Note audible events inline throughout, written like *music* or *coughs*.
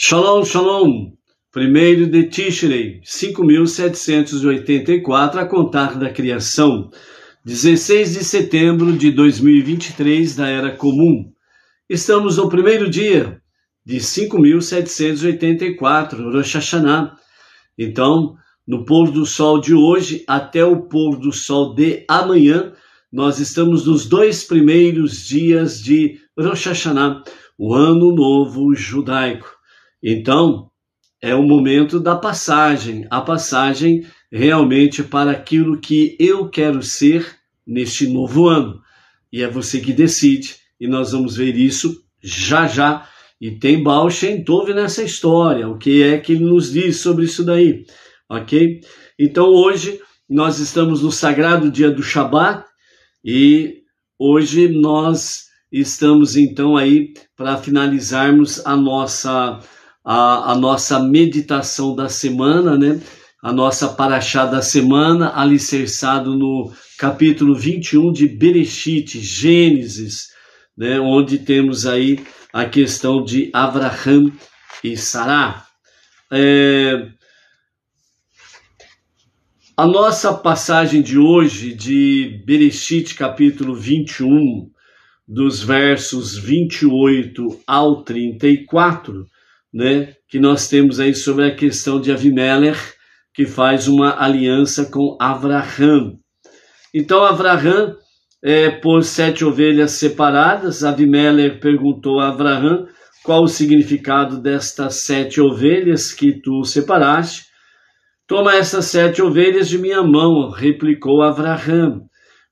Shalom, shalom. Primeiro de Tishrei, 5784 a contar da criação. 16 de setembro de 2023 da era comum. Estamos no primeiro dia de 5784, Rosh Hashanah. Então, no pôr do sol de hoje até o pôr do sol de amanhã, nós estamos nos dois primeiros dias de Rosh Hashanah, o ano novo judaico. Então, é o momento da passagem, a passagem realmente para aquilo que eu quero ser neste novo ano. E é você que decide, e nós vamos ver isso já já. E tem Baal Shem Tov nessa história, o que é que ele nos diz sobre isso daí, ok? Então hoje nós estamos no sagrado dia do Shabat e hoje nós estamos então aí para finalizarmos a nossa a, a nossa meditação da semana, né? a nossa paraxá da semana, alicerçado no capítulo 21 de Berechite, Gênesis, né, onde temos aí a questão de Abraham e Sará. É... A nossa passagem de hoje, de Berechite, capítulo 21, dos versos 28 ao 34, né, que nós temos aí sobre a questão de Avimelech, que faz uma aliança com Avraham. Então, Avraham, é, por sete ovelhas separadas, Avimelech perguntou a Avraham qual o significado destas sete ovelhas que tu separaste. Toma essas sete ovelhas de minha mão, replicou Avraham,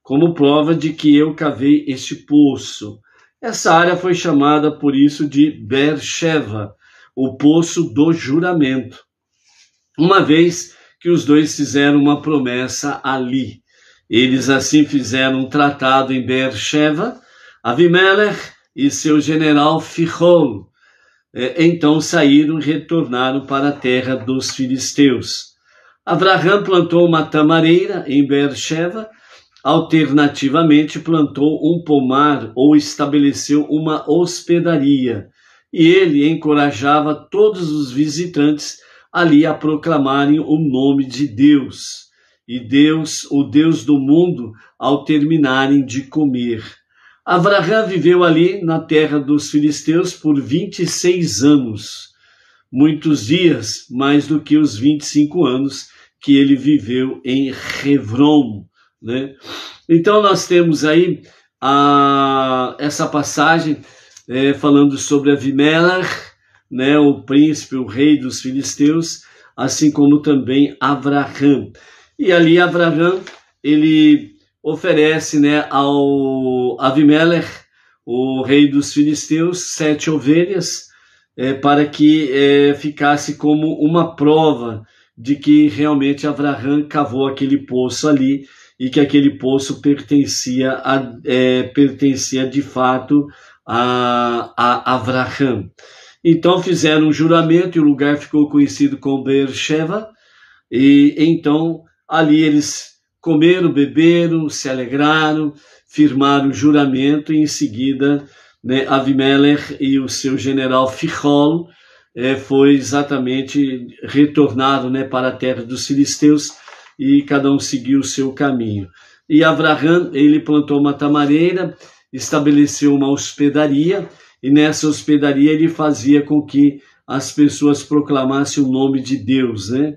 como prova de que eu cavei este poço. Essa área foi chamada por isso de Beersheba, o poço do juramento, uma vez que os dois fizeram uma promessa ali. Eles assim fizeram um tratado em Beersheba, Avimelech e seu general Fichol. É, então saíram e retornaram para a terra dos filisteus. Abraham plantou uma tamareira em Beersheba, alternativamente plantou um pomar ou estabeleceu uma hospedaria e ele encorajava todos os visitantes ali a proclamarem o nome de Deus. E Deus, o Deus do mundo, ao terminarem de comer. Abraão viveu ali na terra dos filisteus por 26 anos, muitos dias mais do que os 25 anos que ele viveu em Hebron. Né? Então, nós temos aí a, essa passagem é, falando sobre Avimelar, né, o príncipe, o rei dos filisteus, assim como também Avraham. E ali Avraham, ele oferece né, ao Avimelar, o rei dos filisteus, sete ovelhas, é, para que é, ficasse como uma prova de que realmente Avraham cavou aquele poço ali e que aquele poço pertencia, a, é, pertencia de fato a, a Avraham. Então fizeram um juramento e o lugar ficou conhecido como Beersheba, e então ali eles comeram, beberam, se alegraram, firmaram o juramento e em seguida né, Avimelech e o seu general Fichol é, foi exatamente retornado né, para a terra dos filisteus e cada um seguiu o seu caminho. E Avraham ele plantou uma tamareira estabeleceu uma hospedaria e nessa hospedaria ele fazia com que as pessoas proclamassem o nome de Deus, né?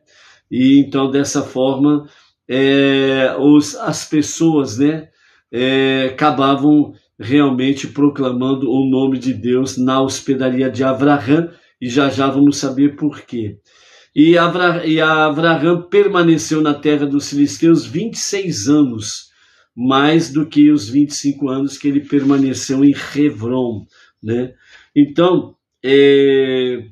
E então dessa forma é, os, as pessoas, né, é, acabavam realmente proclamando o nome de Deus na hospedaria de Avraham e já já vamos saber por quê. E, Avra, e Avraham permaneceu na terra dos filisteus 26 anos mais do que os 25 anos que ele permaneceu em Hebron. Né? Então, é,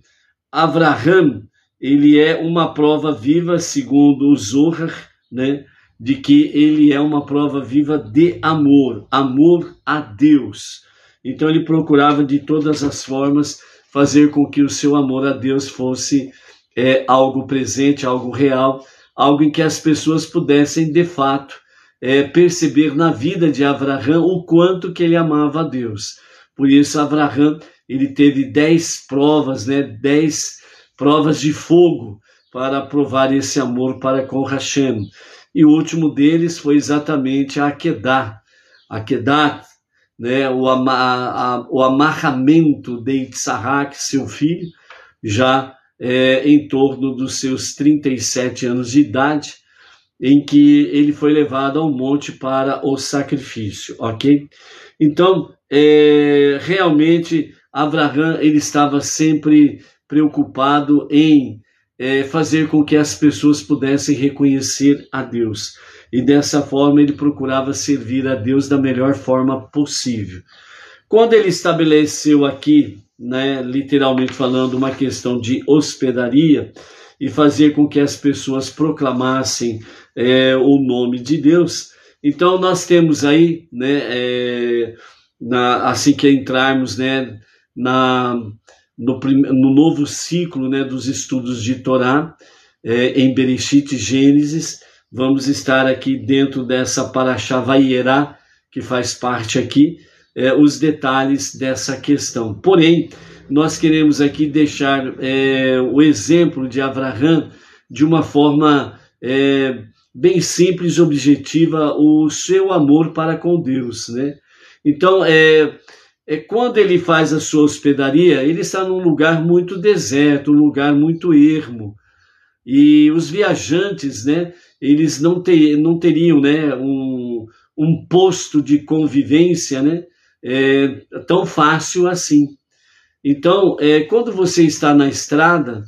Avraham ele é uma prova viva, segundo o Zohar, né, de que ele é uma prova viva de amor, amor a Deus. Então ele procurava de todas as formas fazer com que o seu amor a Deus fosse é, algo presente, algo real, algo em que as pessoas pudessem de fato é, perceber na vida de Abraão o quanto que ele amava a Deus. Por isso, Abraão ele teve dez provas, né, dez provas de fogo para provar esse amor para com Hashem. E o último deles foi exatamente a Akedah, Akedat, né, o, ama, a, o amarramento de Itzahak, seu filho, já é, em torno dos seus 37 anos de idade, em que ele foi levado ao monte para o sacrifício, ok? Então, é, realmente, Abraão ele estava sempre preocupado em é, fazer com que as pessoas pudessem reconhecer a Deus. E dessa forma ele procurava servir a Deus da melhor forma possível. Quando ele estabeleceu aqui, né, literalmente falando, uma questão de hospedaria, e fazer com que as pessoas proclamassem é, o nome de Deus. Então nós temos aí, né, é, na, assim que entrarmos, né, na, no, no novo ciclo, né, dos estudos de Torá, é, em Bereshit e Gênesis, vamos estar aqui dentro dessa Parashá Vaierá, que faz parte aqui, é, os detalhes dessa questão. Porém, nós queremos aqui deixar é, o exemplo de Abraham de uma forma é, bem simples, e objetiva, o seu amor para com Deus, né? Então, é, é, quando ele faz a sua hospedaria, ele está num lugar muito deserto, um lugar muito ermo. E os viajantes, né, eles não, ter, não teriam né, um, um posto de convivência né, é, tão fácil assim. Então, é, quando você está na estrada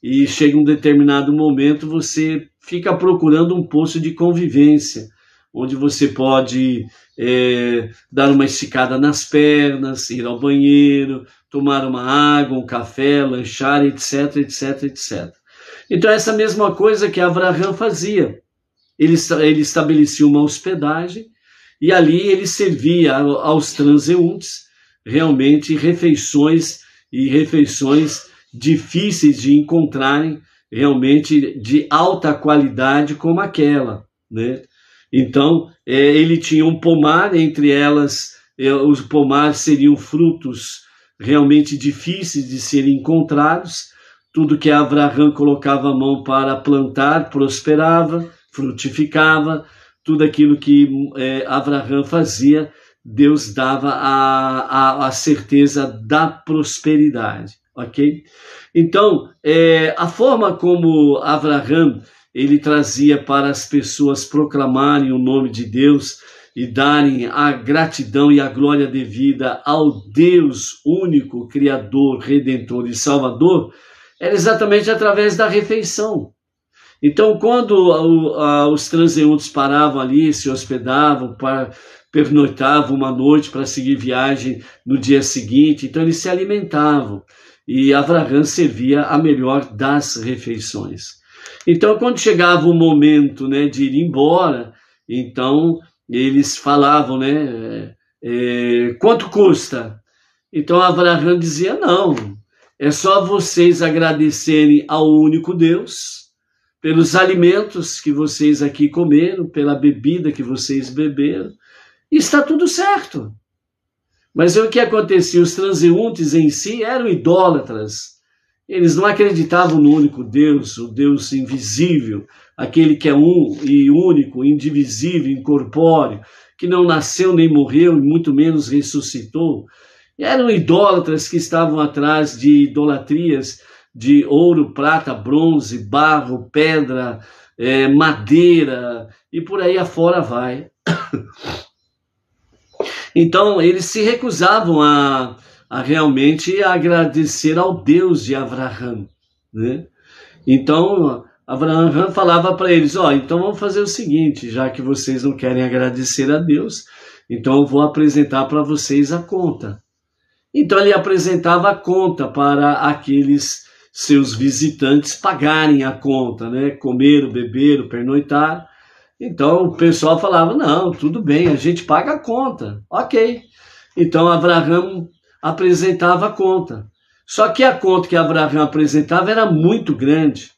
e chega um determinado momento, você fica procurando um posto de convivência, onde você pode é, dar uma esticada nas pernas, ir ao banheiro, tomar uma água, um café, lanchar, etc, etc, etc. Então, essa mesma coisa que Avraham fazia. Ele, ele estabelecia uma hospedagem e ali ele servia aos transeuntes realmente refeições e refeições difíceis de encontrarem realmente de alta qualidade como aquela, né? Então, é, ele tinha um pomar, entre elas, é, os pomares seriam frutos realmente difíceis de serem encontrados. Tudo que Abraão colocava a mão para plantar prosperava, frutificava. Tudo aquilo que é, Abraão fazia Deus dava a, a, a certeza da prosperidade, ok? Então, é, a forma como Abraham ele trazia para as pessoas proclamarem o nome de Deus e darem a gratidão e a glória devida ao Deus único, Criador, Redentor e Salvador, era exatamente através da refeição. Então, quando os transeuntes paravam ali, se hospedavam, para pernoitava uma noite para seguir viagem no dia seguinte, então eles se alimentavam e Avraham servia a melhor das refeições. Então, quando chegava o momento né, de ir embora, então eles falavam, né? É, é quanto custa? Então Avraham dizia: não, é só vocês agradecerem ao único Deus pelos alimentos que vocês aqui comeram, pela bebida que vocês beberam, Está tudo certo. Mas o que acontecia? Os transeuntes em si eram idólatras. Eles não acreditavam no único Deus, o Deus invisível, aquele que é um e único, indivisível, incorpóreo, que não nasceu nem morreu, e muito menos ressuscitou. E eram idólatras que estavam atrás de idolatrias de ouro, prata, bronze, barro, pedra, é, madeira e por aí afora vai. *coughs* Então eles se recusavam a, a realmente agradecer ao Deus de Abraão. Né? Então Abraão falava para eles: Ó, oh, então vamos fazer o seguinte, já que vocês não querem agradecer a Deus, então eu vou apresentar para vocês a conta. Então ele apresentava a conta para aqueles seus visitantes pagarem a conta, né? Comer, beber, pernoitar. Então o pessoal falava: não, tudo bem, a gente paga a conta. Ok. Então Abraão apresentava a conta. Só que a conta que Abraão apresentava era muito grande,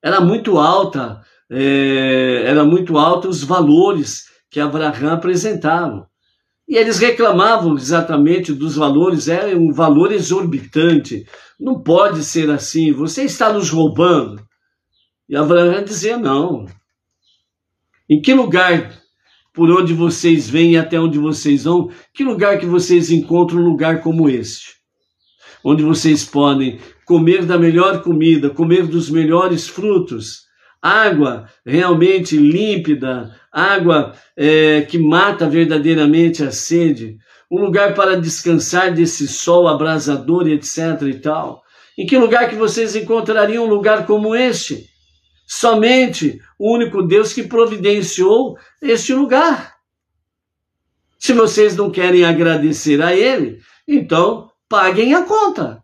era muito alta, é, era muito alta os valores que Abraão apresentava. E eles reclamavam exatamente dos valores, era um valor exorbitante. Não pode ser assim, você está nos roubando. E Abraão dizia: não, em que lugar, por onde vocês vêm e até onde vocês vão, que lugar que vocês encontram um lugar como este? Onde vocês podem comer da melhor comida, comer dos melhores frutos, água realmente límpida, água é, que mata verdadeiramente a sede, um lugar para descansar desse sol abrasador, etc. e tal. Em que lugar que vocês encontrariam um lugar como este? Somente o único Deus que providenciou este lugar. Se vocês não querem agradecer a Ele, então paguem a conta.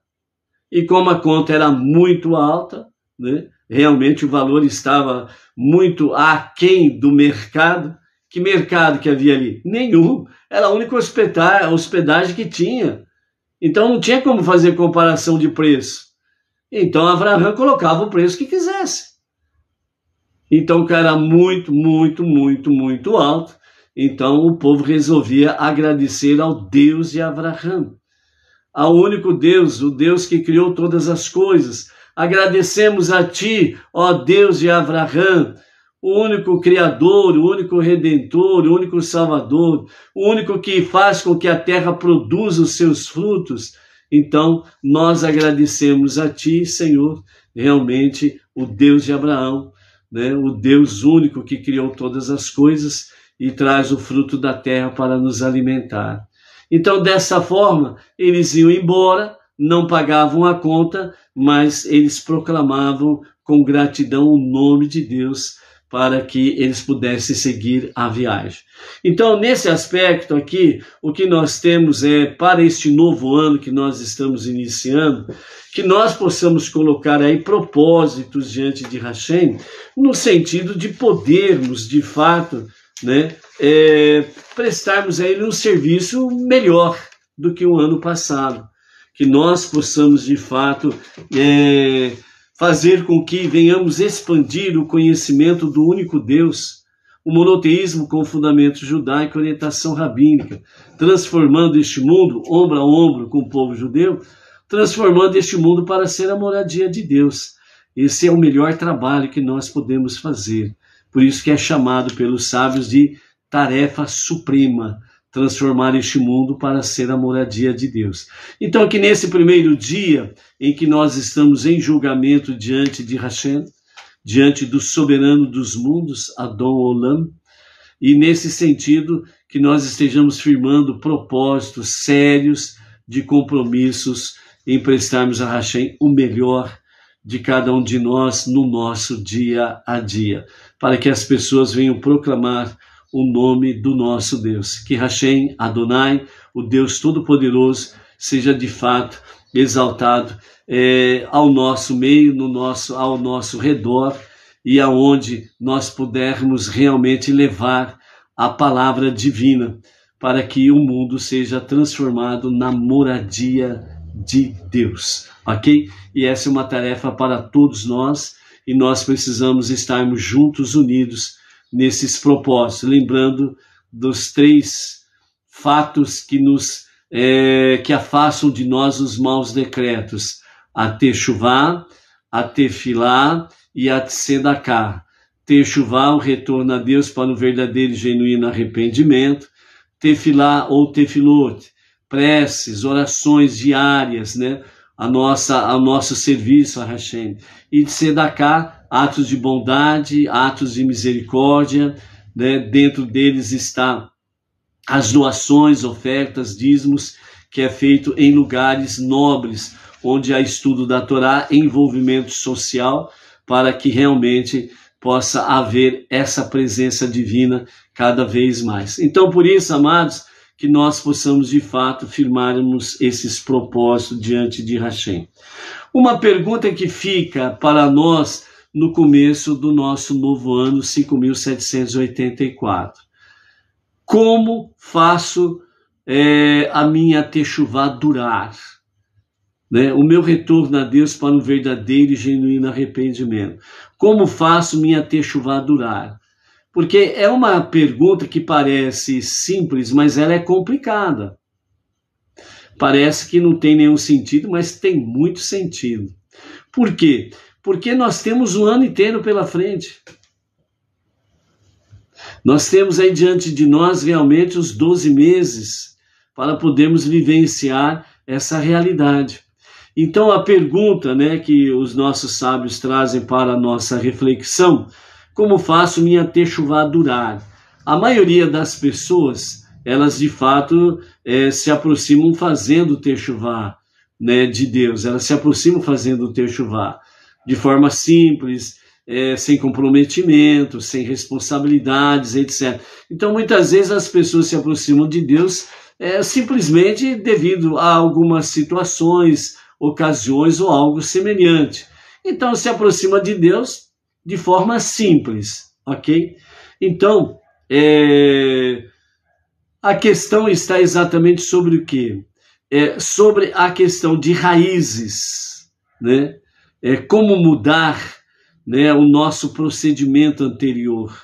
E como a conta era muito alta, né, realmente o valor estava muito aquém do mercado. Que mercado que havia ali? Nenhum. Era a única hospedagem que tinha. Então não tinha como fazer comparação de preço. Então Abraão colocava o preço que quisesse. Então o cara muito, muito, muito, muito alto. Então o povo resolvia agradecer ao Deus de Abraão, ao único Deus, o Deus que criou todas as coisas. Agradecemos a ti, ó Deus de Abraão, o único Criador, o único Redentor, o único Salvador, o único que faz com que a terra produza os seus frutos. Então, nós agradecemos a ti, Senhor, realmente o Deus de Abraão, né, o Deus único que criou todas as coisas e traz o fruto da terra para nos alimentar. Então, dessa forma, eles iam embora, não pagavam a conta, mas eles proclamavam com gratidão o nome de Deus para que eles pudessem seguir a viagem. Então, nesse aspecto aqui, o que nós temos é para este novo ano que nós estamos iniciando, que nós possamos colocar aí propósitos diante de Hashem, no sentido de podermos, de fato, né, é, prestarmos a ele um serviço melhor do que o ano passado. Que nós possamos, de fato, é, fazer com que venhamos expandir o conhecimento do único Deus, o monoteísmo com fundamento judaico e orientação rabínica, transformando este mundo, ombro a ombro com o povo judeu, transformando este mundo para ser a moradia de Deus. Esse é o melhor trabalho que nós podemos fazer. Por isso que é chamado pelos sábios de tarefa suprema, transformar este mundo para ser a moradia de Deus. Então, é que nesse primeiro dia em que nós estamos em julgamento diante de Hashem, diante do soberano dos mundos, Adon Olam, e nesse sentido que nós estejamos firmando propósitos sérios de compromissos em prestarmos a Hashem o melhor de cada um de nós no nosso dia a dia, para que as pessoas venham proclamar o nome do nosso Deus. Que Hashem Adonai, o Deus Todo-Poderoso, seja de fato exaltado é, ao nosso meio, no nosso, ao nosso redor e aonde nós pudermos realmente levar a palavra divina para que o mundo seja transformado na moradia de Deus, ok? E essa é uma tarefa para todos nós e nós precisamos estarmos juntos, unidos nesses propósitos, lembrando dos três fatos que nos é, que afastam de nós os maus decretos: a Techuvá, a Tefilá e a Tzedakah. Techuvá, o retorno a Deus para um verdadeiro e genuíno arrependimento. Tefilá ou Tefilot, preces, orações diárias, né? A nossa, ao nosso serviço a Hashem. E Tzedakah, atos de bondade, atos de misericórdia, né? dentro deles está as doações, ofertas, dízimos, que é feito em lugares nobres, onde há estudo da Torá, envolvimento social, para que realmente possa haver essa presença divina cada vez mais. Então, por isso, amados, que nós possamos de fato firmarmos esses propósitos diante de Hashem. Uma pergunta que fica para nós no começo do nosso novo ano 5784. Como faço é, a minha techuvá durar? Né? O meu retorno a Deus para um verdadeiro e genuíno arrependimento. Como faço minha techuvá durar? Porque é uma pergunta que parece simples, mas ela é complicada. Parece que não tem nenhum sentido, mas tem muito sentido. Por quê? porque nós temos um ano inteiro pela frente. Nós temos aí diante de nós realmente os 12 meses para podermos vivenciar essa realidade. Então a pergunta, né, que os nossos sábios trazem para a nossa reflexão, como faço minha techuvá durar? A maioria das pessoas, elas de fato é, se aproximam fazendo techuvá, né, de Deus. Elas se aproximam fazendo techuvá de forma simples, é, sem comprometimento, sem responsabilidades, etc. Então, muitas vezes as pessoas se aproximam de Deus é, simplesmente devido a algumas situações, ocasiões ou algo semelhante. Então, se aproxima de Deus de forma simples, ok? Então, é, a questão está exatamente sobre o quê? É, sobre a questão de raízes, né? é, como mudar né, o nosso procedimento anterior.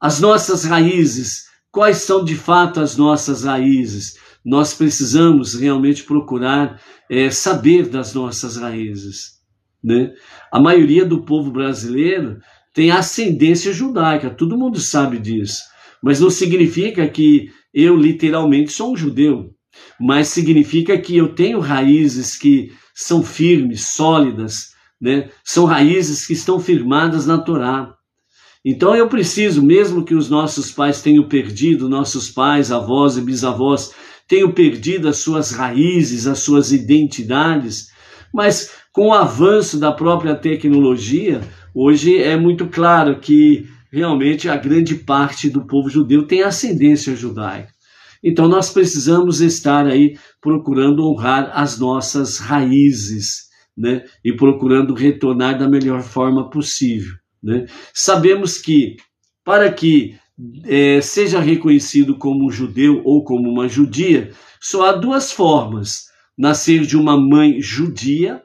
As nossas raízes, quais são de fato as nossas raízes? Nós precisamos realmente procurar é, saber das nossas raízes. Né? A maioria do povo brasileiro tem ascendência judaica, todo mundo sabe disso, mas não significa que eu literalmente sou um judeu mas significa que eu tenho raízes que são firmes, sólidas, né? são raízes que estão firmadas na Torá. Então eu preciso, mesmo que os nossos pais tenham perdido, nossos pais, avós e bisavós tenham perdido as suas raízes, as suas identidades, mas com o avanço da própria tecnologia, hoje é muito claro que realmente a grande parte do povo judeu tem ascendência judaica. Então nós precisamos estar aí procurando honrar as nossas raízes, né? E procurando retornar da melhor forma possível, né? Sabemos que para que é, seja reconhecido como um judeu ou como uma judia, só há duas formas: nascer de uma mãe judia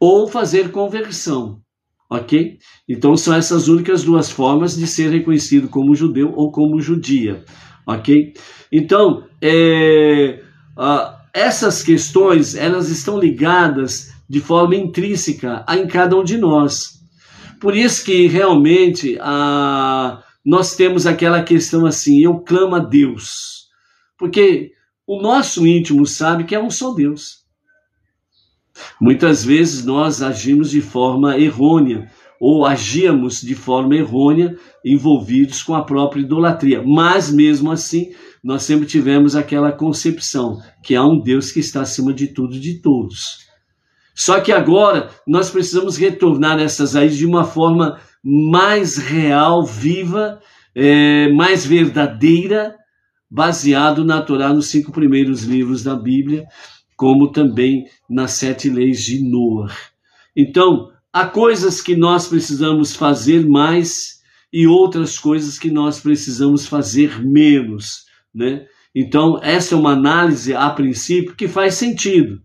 ou fazer conversão. Ok? Então são essas únicas duas formas de ser reconhecido como judeu ou como judia ok? Então, é, essas questões, elas estão ligadas de forma intrínseca a, em cada um de nós. Por isso que realmente a, nós temos aquela questão assim, eu clamo a Deus. Porque o nosso íntimo sabe que é um só Deus. Muitas vezes nós agimos de forma errônea, ou agíamos de forma errônea envolvidos com a própria idolatria. Mas mesmo assim, nós sempre tivemos aquela concepção que há um Deus que está acima de tudo e de todos. Só que agora nós precisamos retornar essas raízes de uma forma mais real, viva, é, mais verdadeira, baseado na Torá, nos cinco primeiros livros da Bíblia, como também nas sete leis de Noah. Então, Há coisas que nós precisamos fazer mais e outras coisas que nós precisamos fazer menos, né? Então, essa é uma análise a princípio que faz sentido.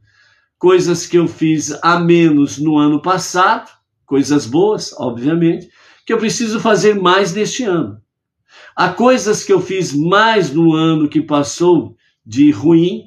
Coisas que eu fiz a menos no ano passado, coisas boas, obviamente, que eu preciso fazer mais neste ano. Há coisas que eu fiz mais no ano que passou de ruim,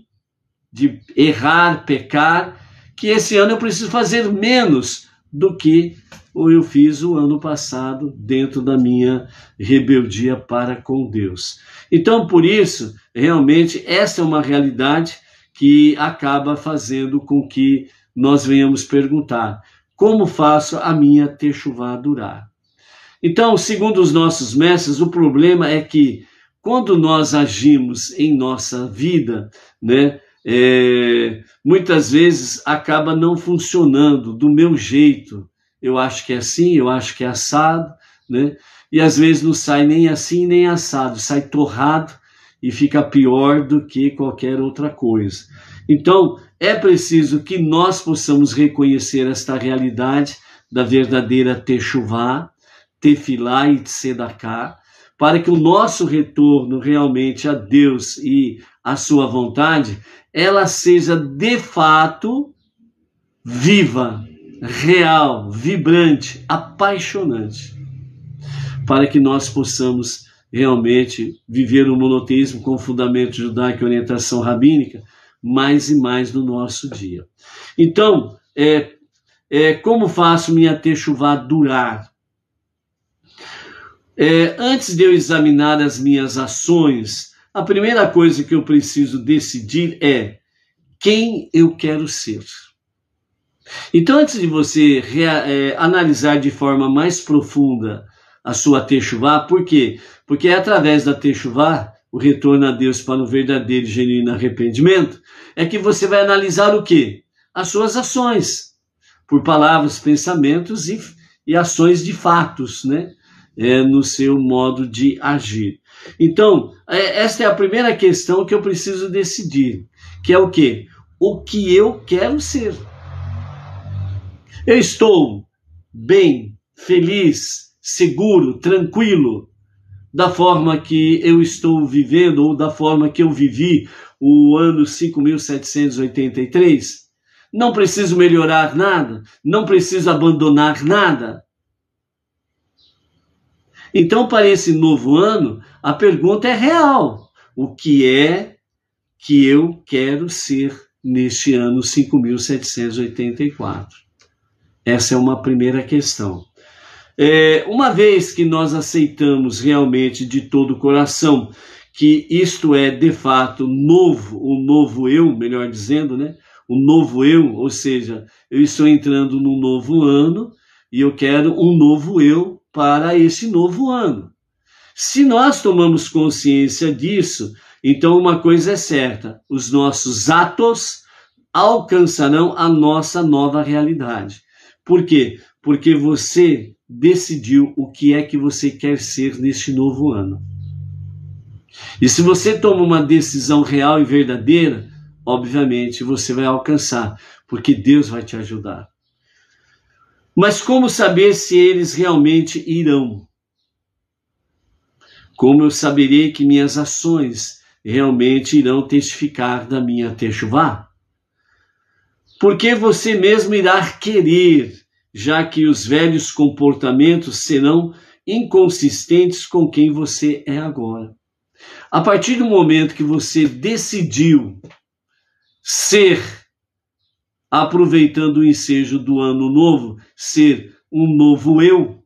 de errar, pecar, que esse ano eu preciso fazer menos do que eu fiz o ano passado dentro da minha rebeldia para com Deus. Então, por isso, realmente, essa é uma realidade que acaba fazendo com que nós venhamos perguntar: como faço a minha techuvá durar? Então, segundo os nossos mestres, o problema é que quando nós agimos em nossa vida, né, é, muitas vezes acaba não funcionando do meu jeito. Eu acho que é assim, eu acho que é assado, né? E às vezes não sai nem assim nem assado, sai torrado e fica pior do que qualquer outra coisa. Então, é preciso que nós possamos reconhecer esta realidade da verdadeira techuvá, tefilá e tzedakah, para que o nosso retorno realmente a Deus e à sua vontade ela seja de fato viva, real, vibrante, apaixonante, para que nós possamos realmente viver o monoteísmo com fundamento judaico e orientação rabínica mais e mais no nosso dia. Então, é, é, como faço minha techuvá durar? É, antes de eu examinar as minhas ações, a primeira coisa que eu preciso decidir é quem eu quero ser. Então, antes de você é, analisar de forma mais profunda a sua Teixuvá, por quê? Porque é através da Teixuvá, o retorno a Deus para o verdadeiro e genuíno arrependimento, é que você vai analisar o quê? As suas ações, por palavras, pensamentos e, e ações de fatos, né? É, no seu modo de agir. Então, é, esta é a primeira questão que eu preciso decidir, que é o quê? O que eu quero ser. Eu estou bem, feliz, seguro, tranquilo da forma que eu estou vivendo ou da forma que eu vivi o ano 5783? Não preciso melhorar nada, não preciso abandonar nada. Então, para esse novo ano, a pergunta é real: o que é que eu quero ser neste ano 5784? Essa é uma primeira questão. É, uma vez que nós aceitamos realmente de todo o coração que isto é de fato novo, o novo eu, melhor dizendo, né? O novo eu, ou seja, eu estou entrando num novo ano e eu quero um novo eu para esse novo ano. Se nós tomamos consciência disso, então uma coisa é certa: os nossos atos alcançarão a nossa nova realidade. Por quê? Porque você decidiu o que é que você quer ser neste novo ano. E se você toma uma decisão real e verdadeira, obviamente você vai alcançar, porque Deus vai te ajudar. Mas como saber se eles realmente irão? Como eu saberei que minhas ações realmente irão testificar da minha Teshuvah? Porque você mesmo irá querer, já que os velhos comportamentos serão inconsistentes com quem você é agora. A partir do momento que você decidiu ser, aproveitando o ensejo do ano novo, ser um novo eu,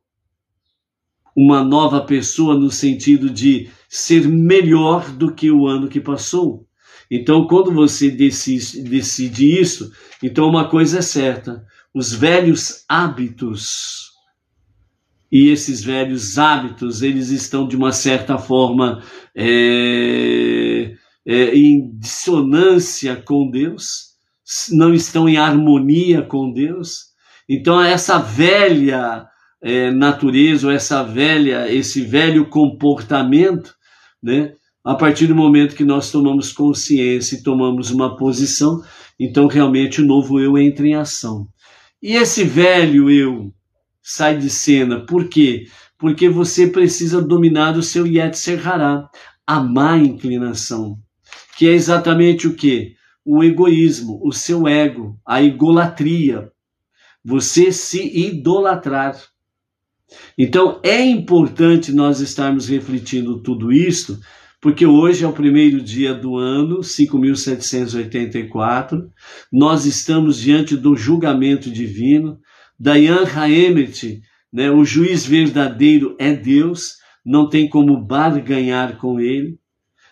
uma nova pessoa no sentido de ser melhor do que o ano que passou. Então, quando você decide, decide isso, então uma coisa é certa: os velhos hábitos e esses velhos hábitos eles estão de uma certa forma é, é, em dissonância com Deus, não estão em harmonia com Deus. Então essa velha é, natureza, ou essa velha, esse velho comportamento, né? A partir do momento que nós tomamos consciência e tomamos uma posição, então realmente o novo eu entra em ação. E esse velho eu sai de cena, por quê? Porque você precisa dominar o seu Yetzer Hará, a má inclinação, que é exatamente o que? O egoísmo, o seu ego, a idolatria, você se idolatrar. Então é importante nós estarmos refletindo tudo isto, porque hoje é o primeiro dia do ano, 5.784, nós estamos diante do julgamento divino. Dayan Haemet, né, o juiz verdadeiro é Deus, não tem como barganhar com ele,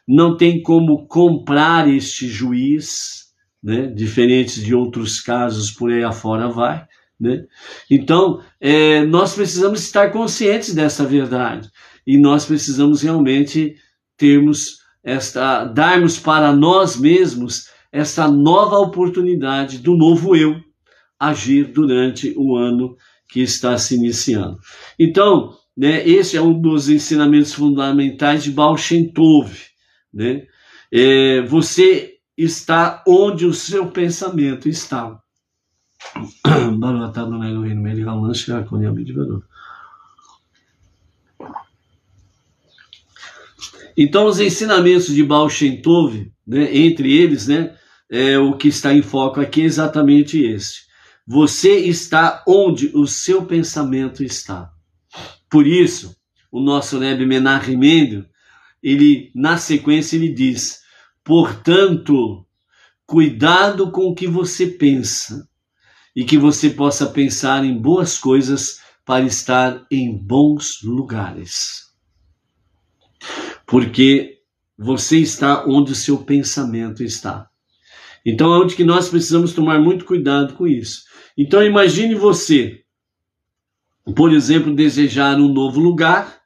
não tem como comprar este juiz, né, diferente de outros casos por aí afora vai. Né? Então, é, nós precisamos estar conscientes dessa verdade e nós precisamos realmente termos esta, darmos para nós mesmos essa nova oportunidade do novo eu agir durante o ano que está se iniciando. Então, né, esse é um dos ensinamentos fundamentais de Baal Shem Tov, né? É, você está onde o seu pensamento está. *coughs* Baruatado nega o vermelho, Ramanche, Arcone, Abid, Baruch. Então, os ensinamentos de Baal Shem Tov, né, entre eles, né, é, o que está em foco aqui é exatamente esse. Você está onde o seu pensamento está. Por isso, o nosso Neb Menachem Remendio, ele, na sequência, ele diz, portanto, cuidado com o que você pensa, e que você possa pensar em boas coisas para estar em bons lugares. Porque você está onde o seu pensamento está. Então é onde que nós precisamos tomar muito cuidado com isso. Então imagine você, por exemplo, desejar um novo lugar.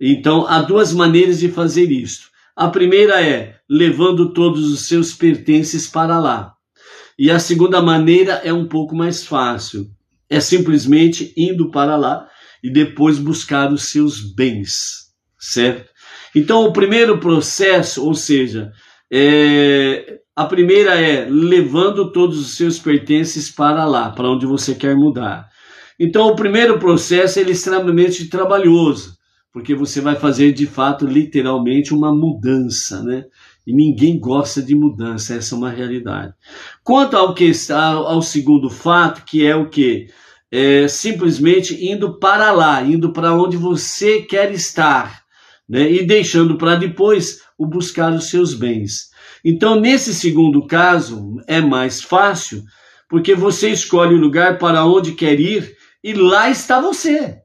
Então há duas maneiras de fazer isto. A primeira é levando todos os seus pertences para lá. E a segunda maneira é um pouco mais fácil. É simplesmente indo para lá e depois buscar os seus bens, certo? Então, o primeiro processo, ou seja, é, a primeira é levando todos os seus pertences para lá, para onde você quer mudar. Então, o primeiro processo ele é extremamente trabalhoso, porque você vai fazer de fato, literalmente, uma mudança, né? E ninguém gosta de mudança, essa é uma realidade. Quanto ao, que, ao, segundo fato, que é o que? É, simplesmente indo para lá, indo para onde você quer estar, né? e deixando para depois o buscar os seus bens. Então, nesse segundo caso, é mais fácil, porque você escolhe o lugar para onde quer ir e lá está você.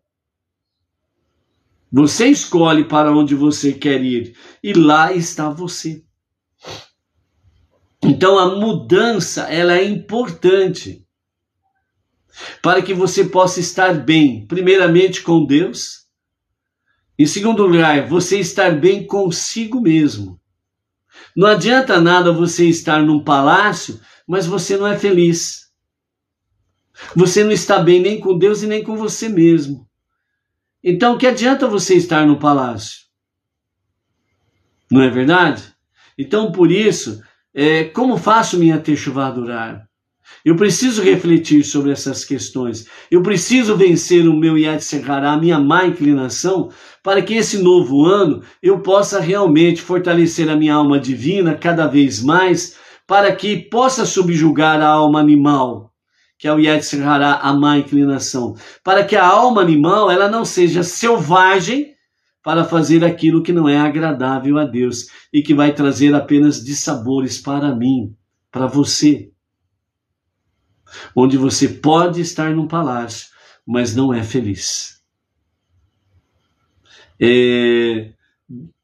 Você escolhe para onde você quer ir e lá está você. Então a mudança ela é importante para que você possa estar bem, primeiramente com Deus. Em segundo lugar, você estar bem consigo mesmo. Não adianta nada você estar num palácio, mas você não é feliz. Você não está bem nem com Deus e nem com você mesmo. Então, que adianta você estar no palácio? Não é verdade? Então, por isso, é, como faço minha techuvá durar? Eu preciso refletir sobre essas questões. Eu preciso vencer o meu Yatsehará, a minha má inclinação, para que esse novo ano eu possa realmente fortalecer a minha alma divina cada vez mais, para que possa subjugar a alma animal, que é o Yatsehará, a má inclinação. Para que a alma animal ela não seja selvagem para fazer aquilo que não é agradável a Deus e que vai trazer apenas dissabores para mim, para você. Onde você pode estar num palácio, mas não é feliz. É,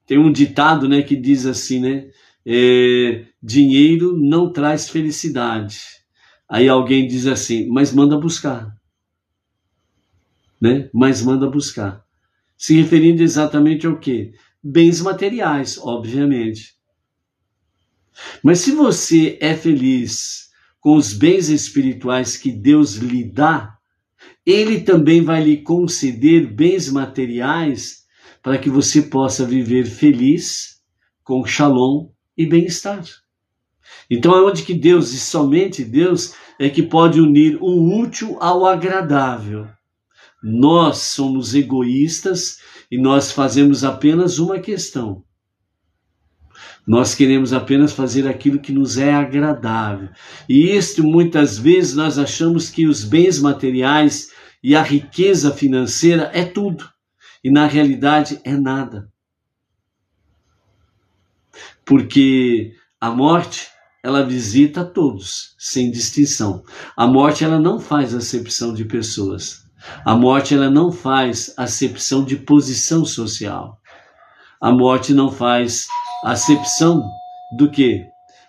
tem um ditado né, que diz assim, né? É, dinheiro não traz felicidade. Aí alguém diz assim, mas manda buscar. Né? Mas manda buscar se referindo exatamente ao quê? Bens materiais, obviamente. Mas se você é feliz com os bens espirituais que Deus lhe dá, ele também vai lhe conceder bens materiais para que você possa viver feliz, com shalom e bem-estar. Então é onde que Deus, e somente Deus, é que pode unir o útil ao agradável. Nós somos egoístas e nós fazemos apenas uma questão. Nós queremos apenas fazer aquilo que nos é agradável. E isto muitas vezes nós achamos que os bens materiais e a riqueza financeira é tudo. E na realidade é nada. Porque a morte, ela visita todos, sem distinção. A morte ela não faz acepção de pessoas. A morte ela não faz acepção de posição social. A morte não faz acepção do que?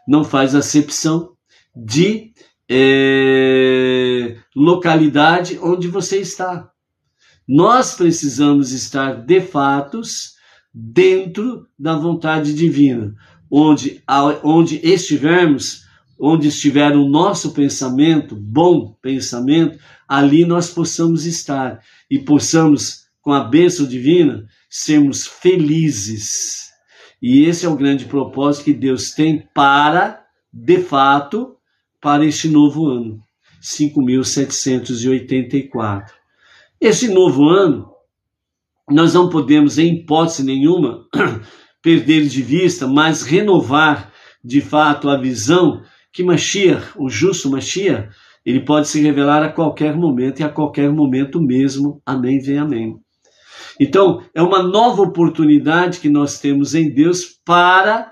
Não faz acepção de é, localidade onde você está. Nós precisamos estar de fatos dentro da vontade divina. Onde, onde estivermos, onde estiver o nosso pensamento, bom pensamento, ali nós possamos estar e possamos, com a bênção divina, sermos felizes. E esse é o grande propósito que Deus tem para, de fato, para este novo ano, 5.784. Este novo ano, nós não podemos, em hipótese nenhuma, *clears throat* perder de vista, mas renovar de fato a visão que Mashiach, o justo Mashiach, ele pode se revelar a qualquer momento e a qualquer momento mesmo. Amém, vem amém. Então, é uma nova oportunidade que nós temos em Deus para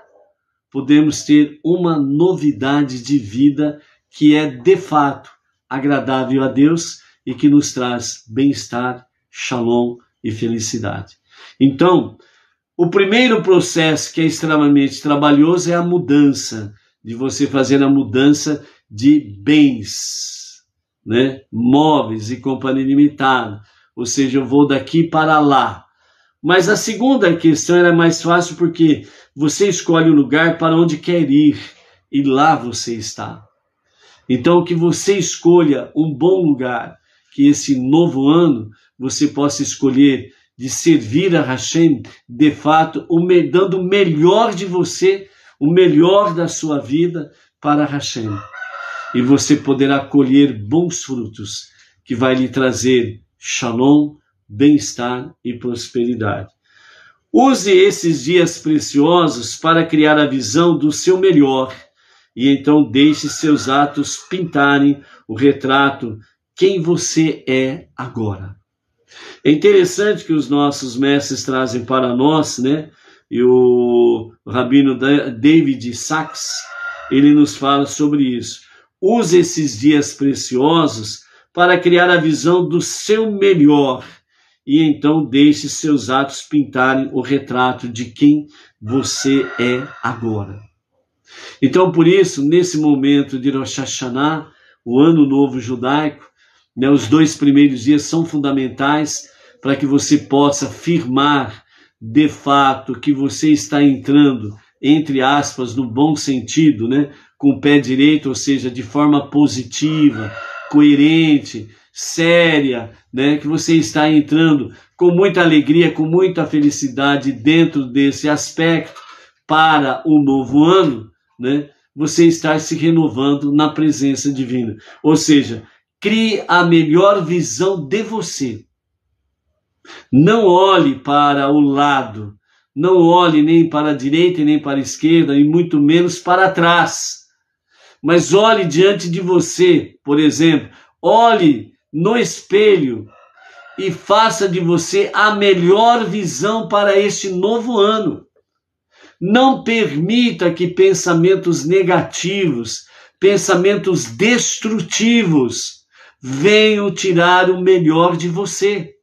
podermos ter uma novidade de vida que é de fato agradável a Deus e que nos traz bem-estar, shalom e felicidade. Então, o primeiro processo que é extremamente trabalhoso é a mudança de você fazer a mudança de bens, né? móveis e companhia limitada. Ou seja, eu vou daqui para lá. Mas a segunda questão era mais fácil porque você escolhe o lugar para onde quer ir e lá você está. Então, que você escolha um bom lugar, que esse novo ano você possa escolher de servir a Hashem, de fato, dando o melhor de você o melhor da sua vida para Hashem. E você poderá colher bons frutos que vai lhe trazer shalom, bem-estar e prosperidade. Use esses dias preciosos para criar a visão do seu melhor e então deixe seus atos pintarem o retrato quem você é agora. É interessante que os nossos mestres trazem para nós, né? e o rabino David Sachs, ele nos fala sobre isso. Use esses dias preciosos para criar a visão do seu melhor e então deixe seus atos pintarem o retrato de quem você é agora. Então, por isso, nesse momento de Rosh Hashanah, o Ano Novo Judaico, né, os dois primeiros dias são fundamentais para que você possa firmar de fato que você está entrando, entre aspas, no bom sentido, né? com o pé direito, ou seja, de forma positiva, coerente, séria, né? que você está entrando com muita alegria, com muita felicidade dentro desse aspecto para o novo ano, né? você está se renovando na presença divina. Ou seja, crie a melhor visão de você. Não olhe para o lado, não olhe nem para a direita nem para a esquerda, e muito menos para trás. Mas olhe diante de você, por exemplo, olhe no espelho e faça de você a melhor visão para este novo ano. Não permita que pensamentos negativos, pensamentos destrutivos, venham tirar o melhor de você.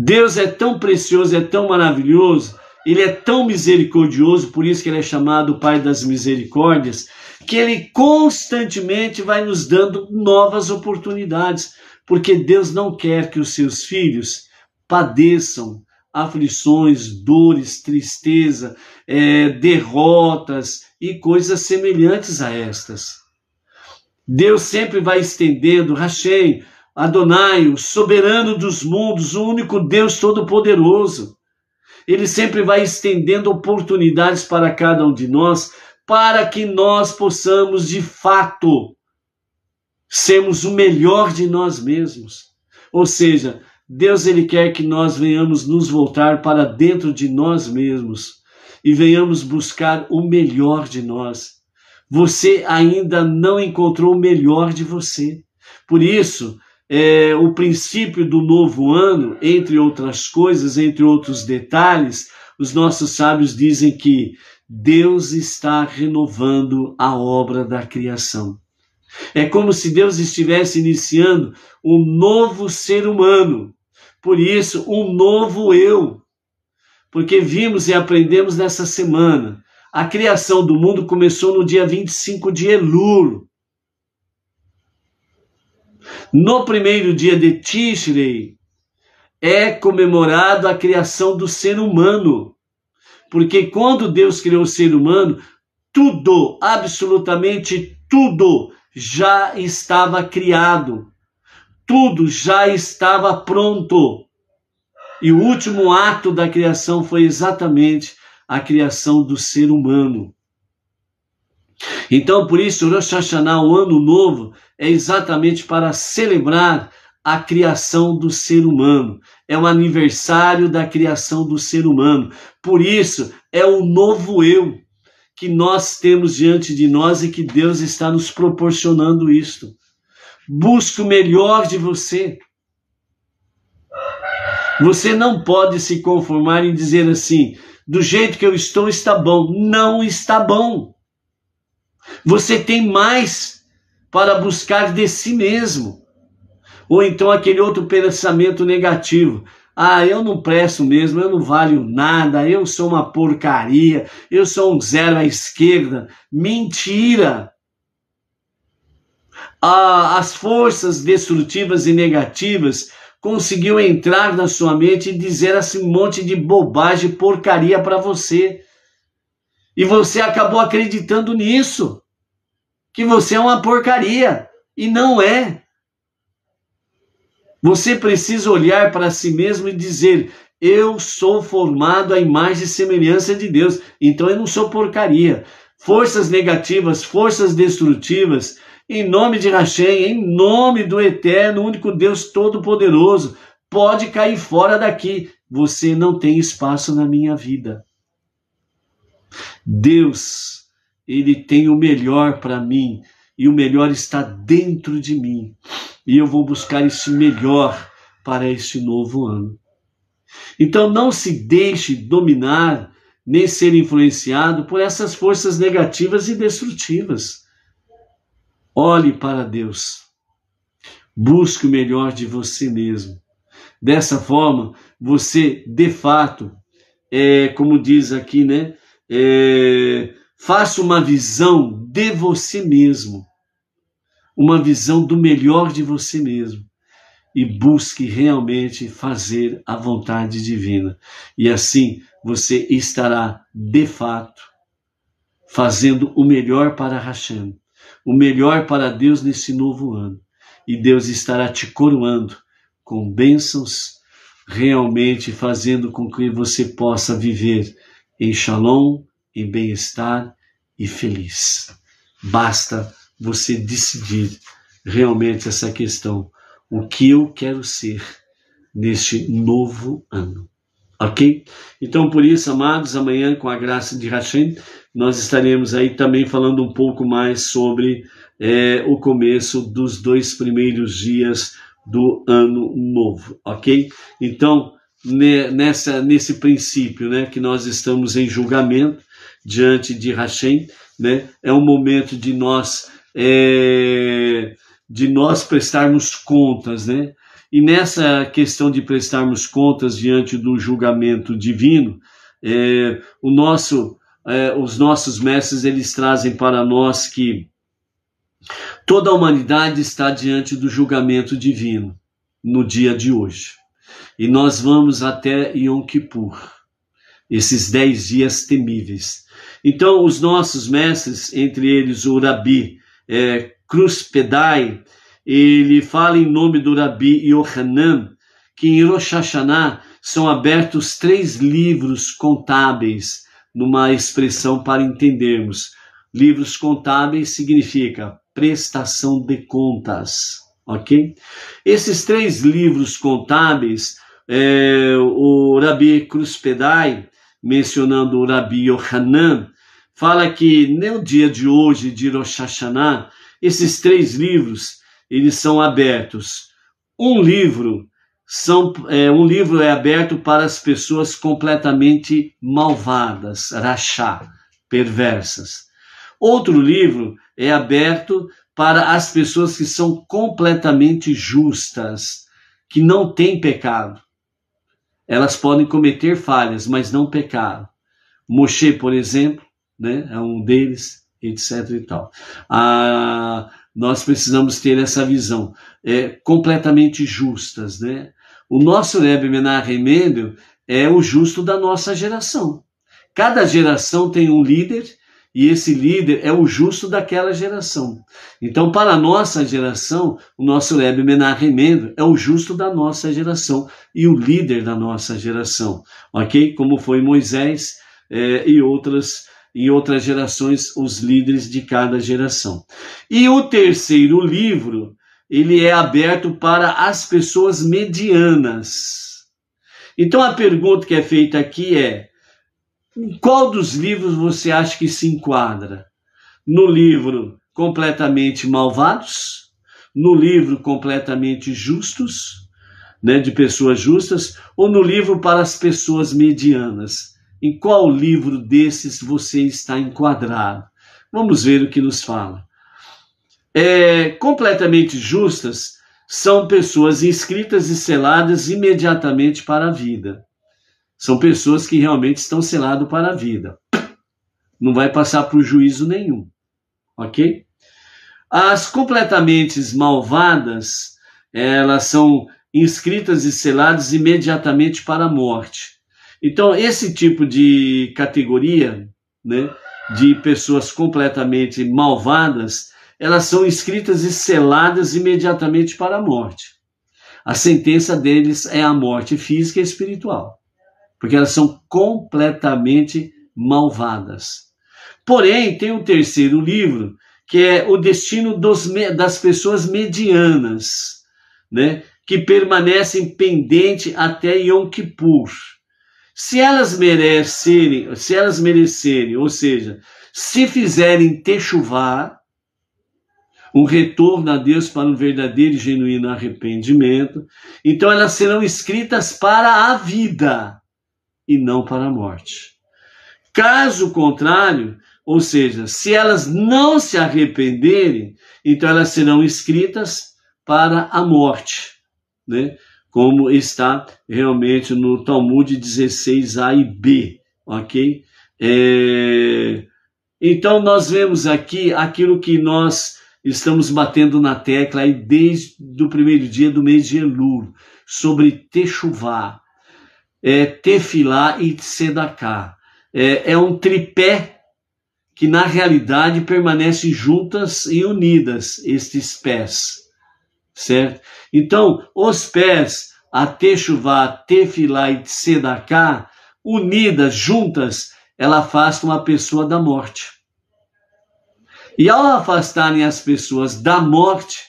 Deus é tão precioso, é tão maravilhoso, ele é tão misericordioso, por isso que ele é chamado Pai das Misericórdias, que ele constantemente vai nos dando novas oportunidades, porque Deus não quer que os seus filhos padeçam aflições, dores, tristeza, é, derrotas e coisas semelhantes a estas. Deus sempre vai estendendo, Rachem, Adonai, o soberano dos mundos, o único Deus Todo-Poderoso. Ele sempre vai estendendo oportunidades para cada um de nós, para que nós possamos de fato sermos o melhor de nós mesmos. Ou seja, Deus ele quer que nós venhamos nos voltar para dentro de nós mesmos e venhamos buscar o melhor de nós. Você ainda não encontrou o melhor de você. Por isso, é, o princípio do novo ano, entre outras coisas, entre outros detalhes, os nossos sábios dizem que Deus está renovando a obra da criação. É como se Deus estivesse iniciando um novo ser humano, por isso, um novo eu. Porque vimos e aprendemos nessa semana. A criação do mundo começou no dia 25 de Elul, no primeiro dia de Tishrei é comemorado a criação do ser humano. Porque quando Deus criou o ser humano, tudo, absolutamente tudo, já estava criado. Tudo já estava pronto. E o último ato da criação foi exatamente a criação do ser humano. Então, por isso, Rosh Hashanah, o ano novo, é exatamente para celebrar a criação do ser humano. É um aniversário da criação do ser humano. Por isso, é o novo eu que nós temos diante de nós e que Deus está nos proporcionando isto. Busque o melhor de você. Você não pode se conformar em dizer assim: do jeito que eu estou, está bom. Não está bom. Você tem mais para buscar de si mesmo. Ou então aquele outro pensamento negativo. Ah, eu não presto mesmo, eu não valho nada, eu sou uma porcaria, eu sou um zero à esquerda. Mentira! Ah, as forças destrutivas e negativas conseguiu entrar na sua mente e dizer esse monte de bobagem, porcaria para você. E você acabou acreditando nisso que você é uma porcaria. E não é. Você precisa olhar para si mesmo e dizer: Eu sou formado à imagem e semelhança de Deus, então eu não sou porcaria. Forças negativas, forças destrutivas, em nome de Hashem, em nome do Eterno, único Deus Todo-Poderoso, pode cair fora daqui. Você não tem espaço na minha vida. Deus ele tem o melhor para mim e o melhor está dentro de mim. E eu vou buscar esse melhor para esse novo ano. Então não se deixe dominar nem ser influenciado por essas forças negativas e destrutivas. Olhe para Deus. Busque o melhor de você mesmo. Dessa forma, você de fato, é, como diz aqui, né? É, Faça uma visão de você mesmo, uma visão do melhor de você mesmo e busque realmente fazer a vontade divina. E assim você estará, de fato, fazendo o melhor para Hashem, o melhor para Deus nesse novo ano. E Deus estará te coroando com bênçãos, realmente fazendo com que você possa viver em shalom, em bem-estar e feliz. Basta você decidir realmente essa questão: o que eu quero ser neste novo ano. Ok? Então, por isso, amados, amanhã, com a graça de Hashem, nós estaremos aí também falando um pouco mais sobre é, o começo dos dois primeiros dias do ano novo, ok? Então, nessa, nesse princípio, né, que nós estamos em julgamento, diante de Hashem, né? É um momento de nós é, de nós prestarmos contas, né? E nessa questão de prestarmos contas diante do julgamento divino, é, o nosso, é, os nossos mestres eles trazem para nós que toda a humanidade está diante do julgamento divino no dia de hoje. E nós vamos até Yom Kippur, esses dez dias temíveis então, os nossos mestres, entre eles o Rabi é, Cruspedai, ele fala em nome do Rabi Yohanan, que em Rosh Hashanah são abertos três livros contábeis, numa expressão para entendermos. Livros contábeis significa prestação de contas, ok? Esses três livros contábeis, é, o Rabi Cruspedai, mencionando o Rabi Yohanan, fala que no dia de hoje, de Rosh Hashanah, esses três livros, eles são abertos. Um livro são, é, um livro é aberto para as pessoas completamente malvadas, rachá, perversas. Outro livro é aberto para as pessoas que são completamente justas, que não têm pecado. Elas podem cometer falhas, mas não pecar. Moshe, por exemplo, né, é um deles, etc. E tal. Ah, nós precisamos ter essa visão é, completamente justas, né? O nosso Rebbe Menachem Mendel é o justo da nossa geração. Cada geração tem um líder e esse líder é o justo daquela geração. Então, para a nossa geração, o nosso Rebbe Menachem é o justo da nossa geração e o líder da nossa geração, ok? Como foi Moisés é, e outras em outras gerações os líderes de cada geração. E o terceiro livro, ele é aberto para as pessoas medianas. Então a pergunta que é feita aqui é: qual dos livros você acha que se enquadra? No livro Completamente Malvados? No livro Completamente Justos? Né, de pessoas justas? Ou no livro Para as Pessoas Medianas? Em qual livro desses você está enquadrado? Vamos ver o que nos fala. É, completamente justas são pessoas inscritas e seladas imediatamente para a vida. São pessoas que realmente estão seladas para a vida. Não vai passar por juízo nenhum, ok? As completamente malvadas, elas são inscritas e seladas imediatamente para a morte. Então, esse tipo de categoria, né, de pessoas completamente malvadas, elas são inscritas e seladas imediatamente para a morte. A sentença deles é a morte física e espiritual porque elas são completamente malvadas. Porém, tem um terceiro livro, que é O Destino dos, das Pessoas Medianas, né? que permanecem pendente até Yom Kippur. Se elas merecerem, se elas merecerem, ou seja, se fizerem techuvar, um retorno a Deus para um verdadeiro e genuíno arrependimento, então elas serão escritas para a vida e não para a morte. Caso contrário, ou seja, se elas não se arrependerem, então elas serão escritas para a morte, né? como está realmente no Talmud 16a e b, ok? É... Então nós vemos aqui aquilo que nós estamos batendo na tecla aí desde o primeiro dia do mês de Elul, sobre Techuvá, é, tefilá e tzedaká. É, é um tripé que, na realidade, permanecem juntas e unidas, estes pés, certo? Então, os pés, a techuvá, tefilá e tzedaká, unidas, juntas, ela afasta uma pessoa da morte. E ao afastarem as pessoas da morte,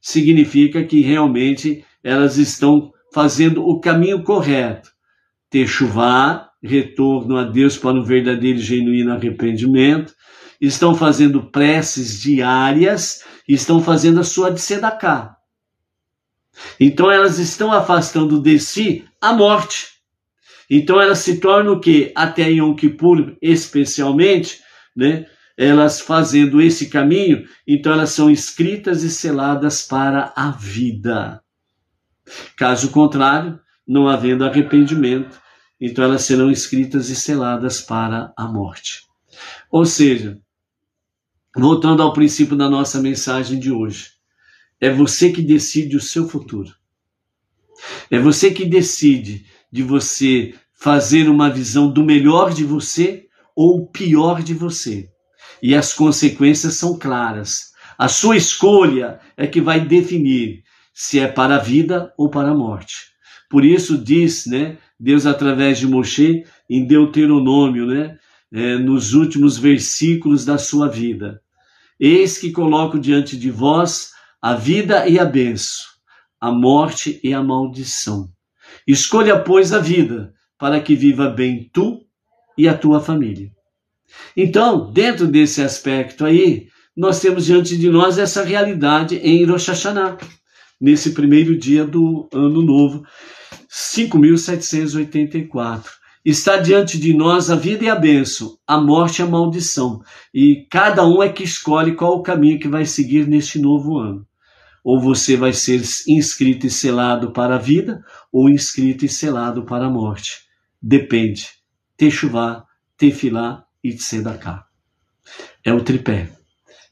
significa que realmente elas estão fazendo o caminho correto. Techuvá, retorno a Deus para um verdadeiro e genuíno arrependimento, estão fazendo preces diárias, estão fazendo a sua de Sedacá. Então elas estão afastando de si a morte. Então elas se tornam o quê? Até Yom Kippur, especialmente, né? elas fazendo esse caminho, então elas são escritas e seladas para a vida. Caso contrário, não havendo arrependimento, então elas serão escritas e seladas para a morte. Ou seja, voltando ao princípio da nossa mensagem de hoje, é você que decide o seu futuro. É você que decide de você fazer uma visão do melhor de você ou o pior de você. E as consequências são claras. A sua escolha é que vai definir se é para a vida ou para a morte. Por isso diz, né, Deus através de Moshe em Deuteronômio, né, é, nos últimos versículos da sua vida. Eis que coloco diante de vós a vida e a benção, a morte e a maldição. Escolha, pois, a vida, para que viva bem tu e a tua família. Então, dentro desse aspecto aí, nós temos diante de nós essa realidade em Rosh Hashanah, nesse primeiro dia do ano novo, 5.784. Está diante de nós a vida e a benção, a morte e a maldição. E cada um é que escolhe qual o caminho que vai seguir neste novo ano. Ou você vai ser inscrito e selado para a vida, ou inscrito e selado para a morte. Depende. Techuvá, filá e sedacá. É o tripé.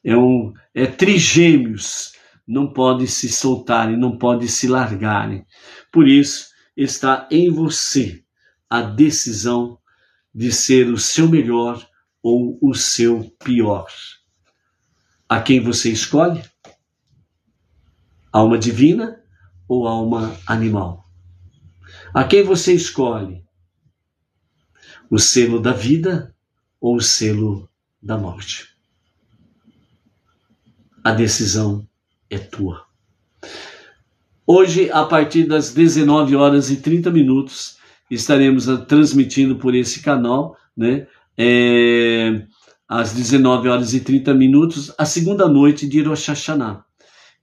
É, um, é trigêmeos. Não pode se soltarem, não pode se largarem. Por isso, está em você a decisão de ser o seu melhor ou o seu pior. A quem você escolhe? Alma divina ou alma animal? A quem você escolhe? O selo da vida ou o selo da morte? A decisão é tua. Hoje, a partir das 19 horas e 30 minutos, estaremos ah, transmitindo por esse canal, né? É, às 19 horas e 30 minutos, a segunda noite de Rosh Hashanah.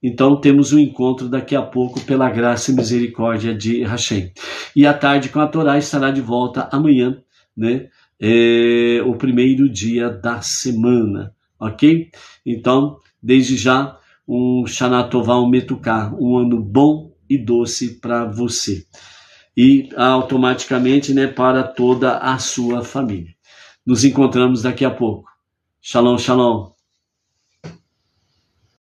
Então temos um encontro daqui a pouco pela graça e misericórdia de Hashem. E a tarde com a Torá estará de volta amanhã, né? É, o primeiro dia da semana, ok? Então, desde já, um Xanatová, um Metuká, um ano bom e doce para você. E automaticamente né, para toda a sua família. Nos encontramos daqui a pouco. Shalom, shalom.